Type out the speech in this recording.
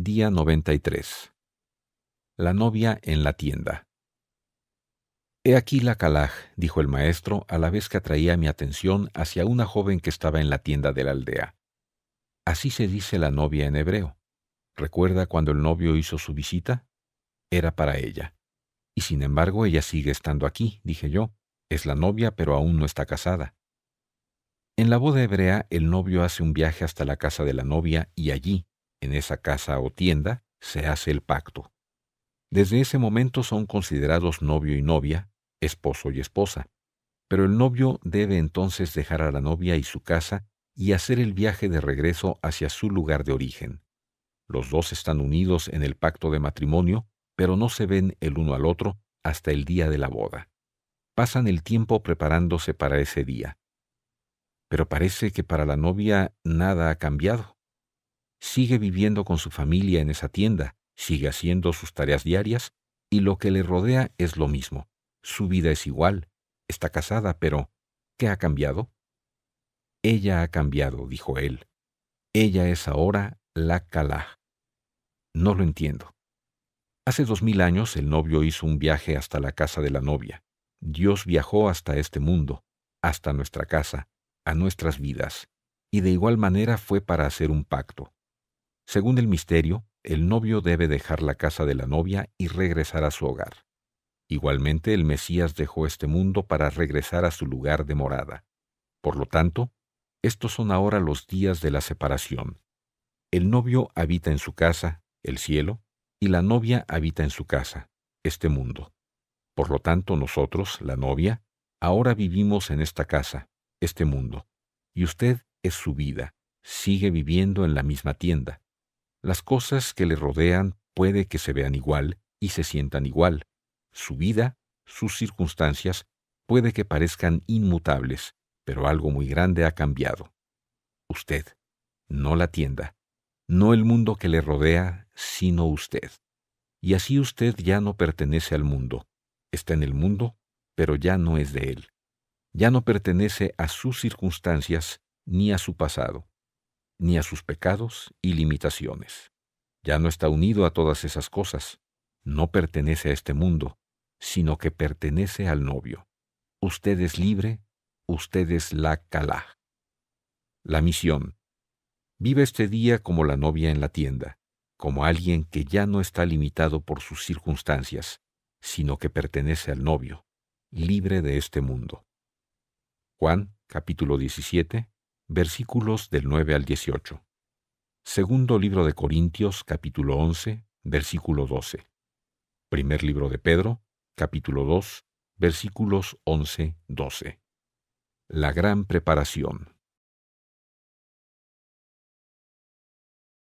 Día 93. La novia en la tienda. He aquí la calaj, dijo el maestro, a la vez que atraía mi atención hacia una joven que estaba en la tienda de la aldea. Así se dice la novia en hebreo. ¿Recuerda cuando el novio hizo su visita? Era para ella. Y sin embargo ella sigue estando aquí, dije yo. Es la novia, pero aún no está casada. En la boda hebrea, el novio hace un viaje hasta la casa de la novia y allí, en esa casa o tienda se hace el pacto. Desde ese momento son considerados novio y novia, esposo y esposa. Pero el novio debe entonces dejar a la novia y su casa y hacer el viaje de regreso hacia su lugar de origen. Los dos están unidos en el pacto de matrimonio, pero no se ven el uno al otro hasta el día de la boda. Pasan el tiempo preparándose para ese día. Pero parece que para la novia nada ha cambiado sigue viviendo con su familia en esa tienda, sigue haciendo sus tareas diarias y lo que le rodea es lo mismo. Su vida es igual, está casada, pero ¿qué ha cambiado? Ella ha cambiado, dijo él. Ella es ahora la Kalah. No lo entiendo. Hace dos mil años el novio hizo un viaje hasta la casa de la novia. Dios viajó hasta este mundo, hasta nuestra casa, a nuestras vidas, y de igual manera fue para hacer un pacto. Según el misterio, el novio debe dejar la casa de la novia y regresar a su hogar. Igualmente el Mesías dejó este mundo para regresar a su lugar de morada. Por lo tanto, estos son ahora los días de la separación. El novio habita en su casa, el cielo, y la novia habita en su casa, este mundo. Por lo tanto, nosotros, la novia, ahora vivimos en esta casa, este mundo, y usted es su vida, sigue viviendo en la misma tienda. Las cosas que le rodean puede que se vean igual y se sientan igual. Su vida, sus circunstancias, puede que parezcan inmutables, pero algo muy grande ha cambiado. Usted, no la tienda, no el mundo que le rodea, sino usted. Y así usted ya no pertenece al mundo. Está en el mundo, pero ya no es de él. Ya no pertenece a sus circunstancias ni a su pasado ni a sus pecados y limitaciones. Ya no está unido a todas esas cosas, no pertenece a este mundo, sino que pertenece al novio. Usted es libre, usted es la calá. La misión. Vive este día como la novia en la tienda, como alguien que ya no está limitado por sus circunstancias, sino que pertenece al novio, libre de este mundo. Juan capítulo 17, versículos del 9 al 18. Segundo libro de Corintios, capítulo 11, versículo 12. Primer libro de Pedro, capítulo 2, versículos 11, 12. La gran preparación.